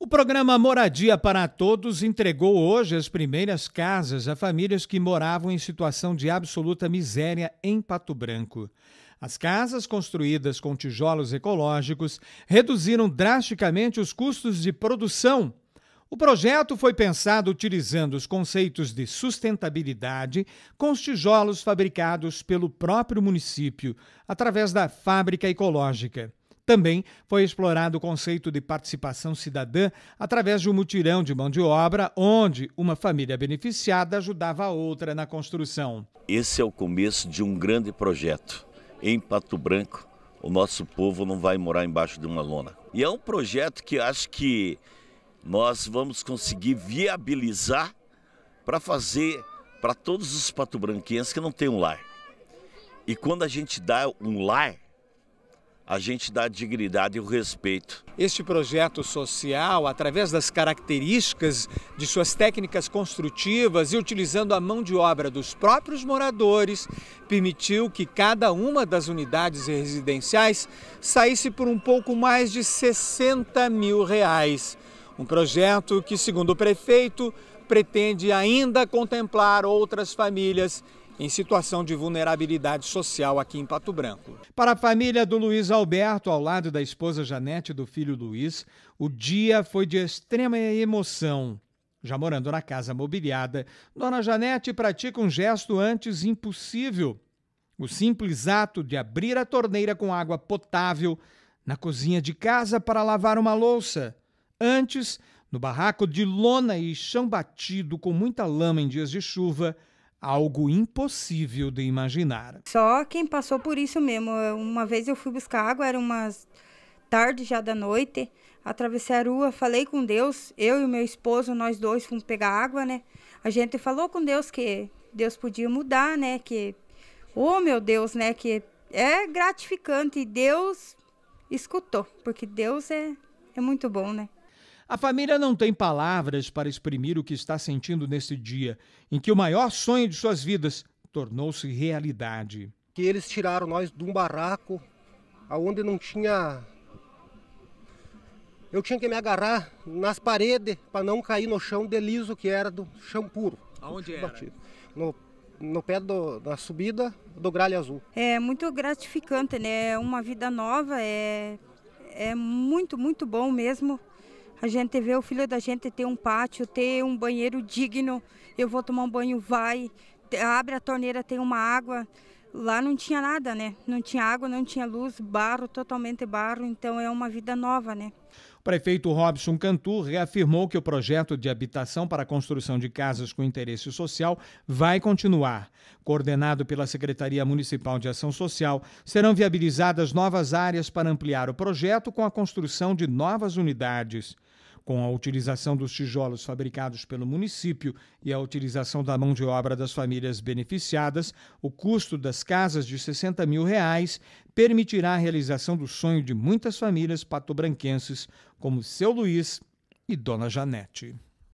O programa Moradia para Todos entregou hoje as primeiras casas a famílias que moravam em situação de absoluta miséria em Pato Branco. As casas construídas com tijolos ecológicos reduziram drasticamente os custos de produção. O projeto foi pensado utilizando os conceitos de sustentabilidade com os tijolos fabricados pelo próprio município, através da Fábrica Ecológica. Também foi explorado o conceito de participação cidadã através de um mutirão de mão de obra, onde uma família beneficiada ajudava a outra na construção. Esse é o começo de um grande projeto. Em Pato Branco, o nosso povo não vai morar embaixo de uma lona. E é um projeto que acho que nós vamos conseguir viabilizar para fazer para todos os patobranquenses que não têm um lar. E quando a gente dá um lar, a gente dá dignidade e o respeito. Este projeto social, através das características de suas técnicas construtivas e utilizando a mão de obra dos próprios moradores, permitiu que cada uma das unidades residenciais saísse por um pouco mais de 60 mil reais. Um projeto que, segundo o prefeito, pretende ainda contemplar outras famílias em situação de vulnerabilidade social aqui em Pato Branco. Para a família do Luiz Alberto, ao lado da esposa Janete e do filho Luiz, o dia foi de extrema emoção. Já morando na casa mobiliada, Dona Janete pratica um gesto antes impossível. O simples ato de abrir a torneira com água potável na cozinha de casa para lavar uma louça. Antes, no barraco de lona e chão batido com muita lama em dias de chuva, algo impossível de imaginar. Só quem passou por isso mesmo. Uma vez eu fui buscar água, era umas tarde já da noite, atravessei a rua, falei com Deus, eu e meu esposo, nós dois fomos pegar água, né? A gente falou com Deus que Deus podia mudar, né? Que oh meu Deus, né? Que é gratificante e Deus escutou, porque Deus é é muito bom, né? A família não tem palavras para exprimir o que está sentindo nesse dia em que o maior sonho de suas vidas tornou-se realidade. Que eles tiraram nós de um barraco aonde não tinha eu tinha que me agarrar nas paredes para não cair no chão deliso que era do chão puro. Aonde era? Batido. No no pé do, da subida do Gralha Azul. É muito gratificante, né? É uma vida nova, é, é muito, muito bom mesmo a gente vê o filho da gente ter um pátio, ter um banheiro digno. Eu vou tomar um banho, vai, abre a torneira, tem uma água. Lá não tinha nada, né? Não tinha água, não tinha luz, barro, totalmente barro, então é uma vida nova, né? O prefeito Robson Cantu reafirmou que o projeto de habitação para a construção de casas com interesse social vai continuar. Coordenado pela Secretaria Municipal de Ação Social, serão viabilizadas novas áreas para ampliar o projeto com a construção de novas unidades com a utilização dos tijolos fabricados pelo município e a utilização da mão de obra das famílias beneficiadas, o custo das casas de 60 mil reais permitirá a realização do sonho de muitas famílias patobranquenses, como seu Luiz e Dona Janete.